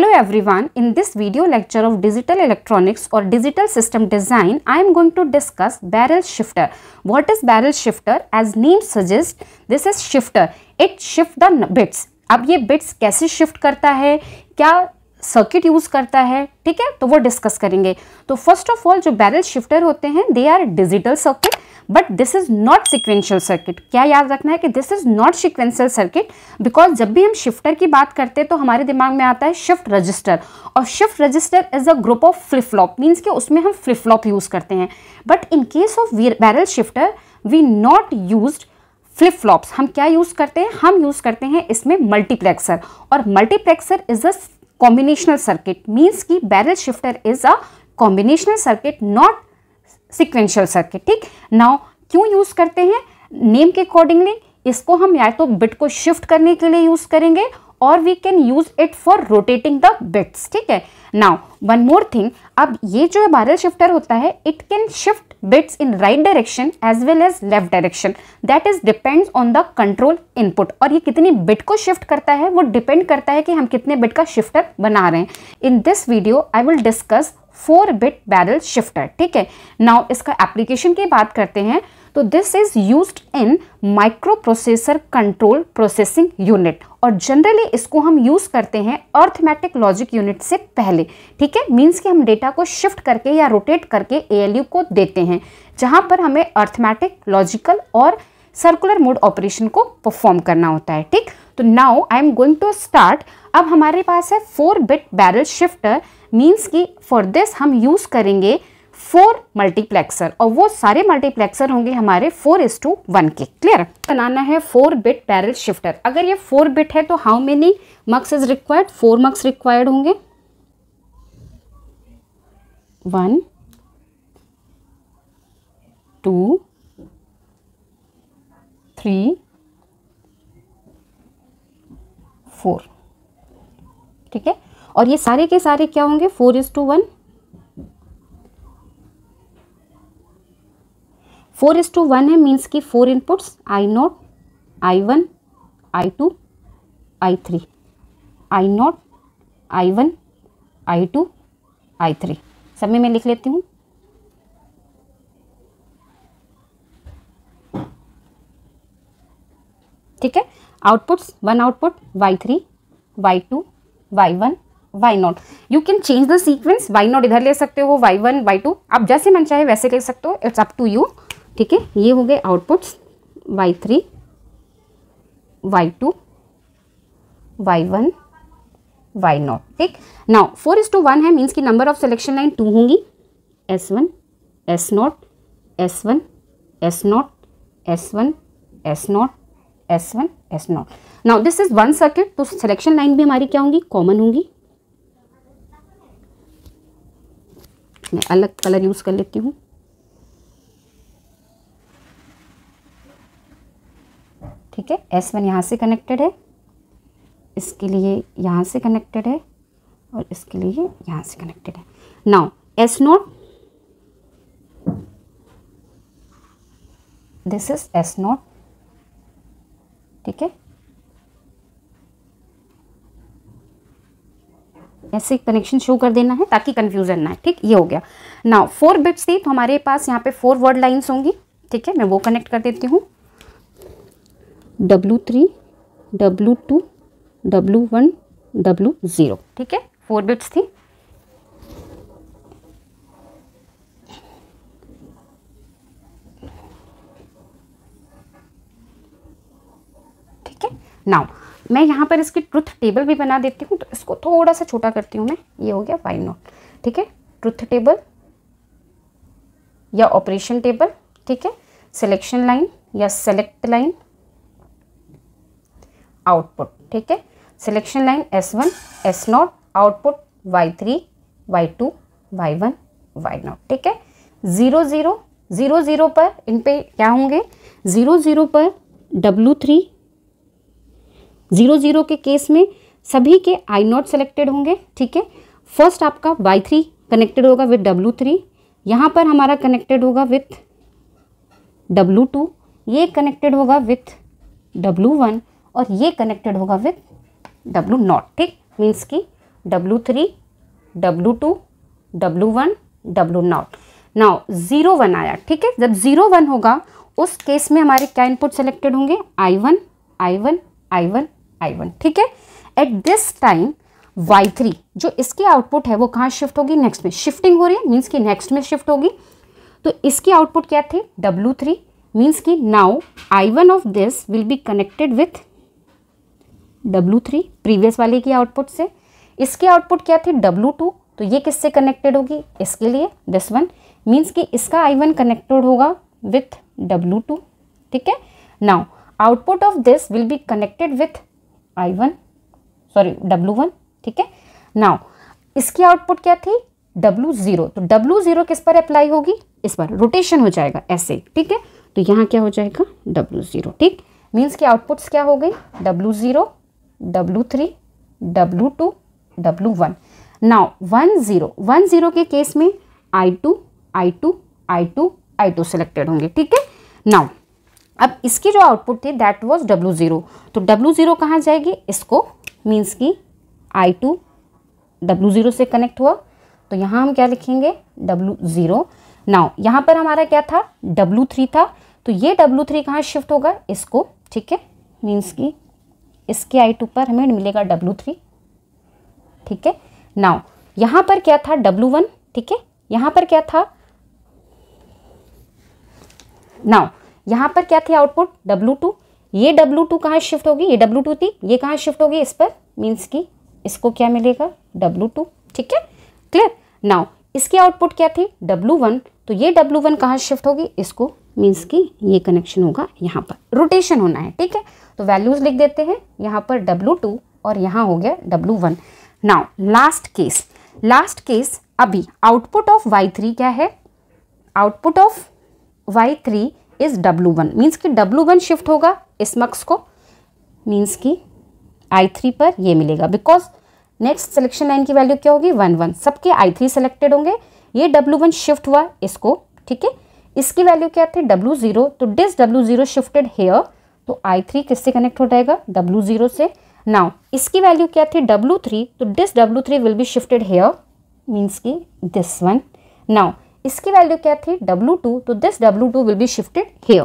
Hello everyone, in this video lecture of digital electronics or digital system design, I am going to discuss barrel shifter. What is barrel shifter? As name suggests, this is shifter. It shift the bits. अब ये bits कैसे shift करता है क्या circuit use करता है ठीक है तो वो डिस्कस करेंगे तो फर्स्ट ऑफ ऑल जो बैरल शिफ्टर होते हैं they are digital circuit but this is not sequential circuit क्या याद रखना है कि this is not sequential circuit because जब भी हम शिफ्टर की बात करते हैं तो हमारे दिमाग में आता है शिफ्ट रजिस्टर और shift register is a group of flip flop means कि उसमें हम फ्लिप फ्लॉप यूज़ करते हैं but in case of barrel shifter we not use flip flops हम क्या यूज़ करते हैं हम यूज़ करते हैं इसमें मल्टीप्लेक्सर और multiplexer is a combinational circuit means की barrel shifter is a combinational circuit not sequential circuit ठीक नाउ क्यों यूज करते हैं नेम के अकॉर्डिंगली इसको हम या तो बिट को शिफ्ट करने के लिए यूज करेंगे और we can use it for rotating the bits ठीक है नाउ वन मोर थिंग अब ये जो है बैरल शिफ्टर होता है it can shift bits in right direction as well as left direction that is depends on the control input और ये कितनी bit को shift करता है वो depend करता है कि हम कितने bit का shifter बना रहे हैं in this video I will discuss four bit barrel shifter ठीक है now इसका application की बात करते हैं तो this is use in microprocessor control processing unit और जनरली इसको हम यूज़ करते हैं अर्थमेटिक लॉजिक यूनिट से पहले ठीक है मीन्स कि हम डेटा को शिफ्ट करके या रोटेट करके ए को देते हैं जहाँ पर हमें अर्थमेटिक लॉजिकल और सर्कुलर मोड ऑपरेशन को परफॉर्म करना होता है ठीक तो now I am going to start अब हमारे पास है four bit barrel shifter means कि फॉर दिस हम यूज़ करेंगे फोर मल्टीप्लेक्सर और वो सारे मल्टीप्लेक्सर होंगे हमारे फोर इज टू वन के क्लियर बनाना है फोर बिट पैरल शिफ्टर अगर ये फोर बिट है तो how many mux is required four mux required होंगे वन टू थ्री फोर ठीक है और ये सारे के सारे क्या होंगे four is to one four is to one है मीन्स की four inputs I naught I one I two I three I naught I one I two I three सब में मैं लिख लेती हूँ ठीक है outputs one output Y three Y two Y one Y naught you can change the sequence Y naught इधर ले सकते हो वाई वन वाई टू आप जैसे मन चाहे वैसे ले सकते हो इट्स अप टू यू ठीक है ये हो गए outputs Y three Y two Y one Y naught ठीक now four is to one है मीन्स की number of selection line two होंगी S one S naught S one S naught S one S naught S one S naught now this is one circuit तो selection line भी हमारी क्या होंगी common होंगी मैं अलग कलर यूज़ कर लेती हूँ ठीक है एस वन यहाँ से कनेक्टेड है इसके लिए यहाँ से कनेक्टेड है और इसके लिए यहाँ से कनेक्टेड है now S naught this is S naught ठीक है ऐसे कनेक्शन शो कर देना है ताकि कन्फ्यूजन ना है ठीक ये हो गया नाउ फोर बिट्स थी तो हमारे पास यहाँ पे फोर वर्ड लाइन्स होंगी ठीक है मैं वो कनेक्ट कर देती हूँ W three W two W one W zero ठीक है फोर बिट्स थी ठीक है नाउ मैं यहाँ पर इसकी ट्रुथ टेबल भी बना देती हूँ तो इसको थोड़ा सा छोटा करती हूँ मैं ये हो गया वाई नॉट ठीक है ट्रुथ टेबल या ऑपरेशन टेबल ठीक है सिलेक्शन लाइन या सेलेक्ट लाइन आउटपुट ठीक है selection line S one S naught output Y three Y two Y one Y naught ठीक है ज़ीरो ज़ीरो ज़ीरो ज़ीरो पर इन पे क्या होंगे ज़ीरो ज़ीरो पर डब्लू थ्री ज़ीरो ज़ीरो के केस में सभी के आई नॉट सेलेक्टेड होंगे ठीक है फर्स्ट आपका वाई थ्री कनेक्टेड होगा विथ डब्लू थ्री यहाँ पर हमारा कनेक्टेड होगा विथ डब्लू टू ये कनेक्टेड होगा विथ डब्लू वन और ये कनेक्टेड होगा विथ डब्लू नॉट ठीक मीन्स की W three W two W one W naught now zero one आया ठीक है जब ज़ीरो वन होगा उस केस में हमारे क्या इनपुट सेलेक्टेड होंगे I one I one I one I one ठीक है at this time Y three जो इसकी आउटपुट है वो कहाँ शिफ्ट होगी नेक्स्ट में शिफ्टिंग हो रही है मीन्स की नेक्स्ट में शिफ्ट होगी तो इसकी आउटपुट क्या थी डब्लू थ्री मीन्स की now I one of this will be connected with W three previous वाले की आउटपुट से इसकी आउटपुट क्या थी डब्लू टू तो ये किससे कनेक्टेड होगी इसके लिए दिस वन मीन्स कि इसका आई वन कनेक्टेड होगा विथ डब्लू टू ठीक है now output of this will be connected with I one sorry W one ठीक है नाउ इसकी आउटपुट क्या थी डब्लू ज़ीरो तो डब्लू ज़ीरो किस पर अप्लाई होगी इस पर रोटेशन हो जाएगा ऐसे ठीक है तो यहाँ क्या हो जाएगा डब्लू ज़ीरो ठीक मीन्स की आउटपुट्स क्या हो गई W zero W two W one now one zero one zero के केस में I two I two I two I two selected होंगे ठीक है नाउ अब इसकी जो आउटपुट थी दैट वाज डब्लू ज़ीरो तो डब्लू ज़ीरो कहाँ जाएगी इसको मीन्स की आई टू डब्लू ज़ीरो से कनेक्ट हुआ तो यहाँ हम क्या लिखेंगे डब्लू ज़ीरो नाउ यहाँ पर हमारा क्या था डब्लू थ्री था तो ये डब्लू थ्री कहाँ शिफ्ट होगा इसको ठीक है मीन्स की इसके आई टू पर हमें मिलेगा डब्लू थ्री ठीक है नाउ यहाँ पर क्या था डब्लू वन ठीक है यहाँ पर क्या था नाउ यहाँ पर क्या थी आउटपुट डब्लू टू ये डब्लू टू कहाँ शिफ्ट होगी ये डब्लू टू थी ये कहाँ शिफ्ट होगी इस पर मीन्स की इसको क्या मिलेगा डब्लू टू ठीक है क्लियर नाउ इसकी आउटपुट क्या थी डब्लू वन तो ये डब्लू वन कहाँ शिफ्ट होगी इसको मीन्स कि ये कनेक्शन होगा यहाँ पर रोटेशन होना है ठीक है तो वैल्यूज़ लिख देते हैं यहाँ पर डब्लू टू और यहाँ हो गया W one now last case last case अभी आउटपुट ऑफ वाई थ्री क्या है output of Y three is W one means कि डब्लू वन शिफ्ट होगा इस मक्स को मीन्स कि आई थ्री पर ये मिलेगा बिकॉज नेक्स्ट सिलेक्शन लाइन की वैल्यू क्या होगी वन वन सबके आई थ्री सेलेक्टेड होंगे ये डब्लू वन शिफ्ट हुआ इसको ठीक है इसकी वैल्यू क्या थी डब्ल्यू जीरो तो this W zero shifted here तो आई थ्री किससे कनेक्ट हो जाएगा डब्ल्यू जीरो से नाउ इसकी वैल्यू क्या थी डब्ल्यू थ्री तो this W three will be shifted here means की दिस वन नाउ इसकी वैल्यू क्या थी डब्ल्यू टू तो this W two will be shifted here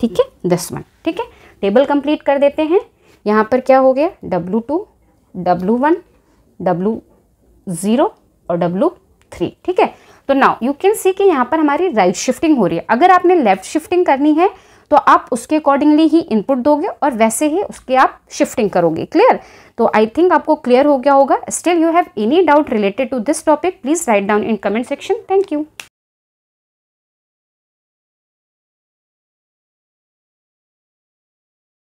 ठीक है दिस वन ठीक है टेबल कंप्लीट कर देते हैं यहाँ पर क्या हो गया W two W one W zero और डब्लू थ्री ठीक है तो नाउ यू कैन सी कि यहाँ पर हमारी राइट शिफ्टिंग हो रही है अगर आपने लेफ्ट शिफ्टिंग करनी है तो आप उसके अकॉर्डिंगली ही इनपुट दोगे और वैसे ही उसके आप शिफ्टिंग करोगे क्लियर तो आई थिंक आपको क्लियर हो गया होगा still you have any doubt related to this topic please write down in comment section thank you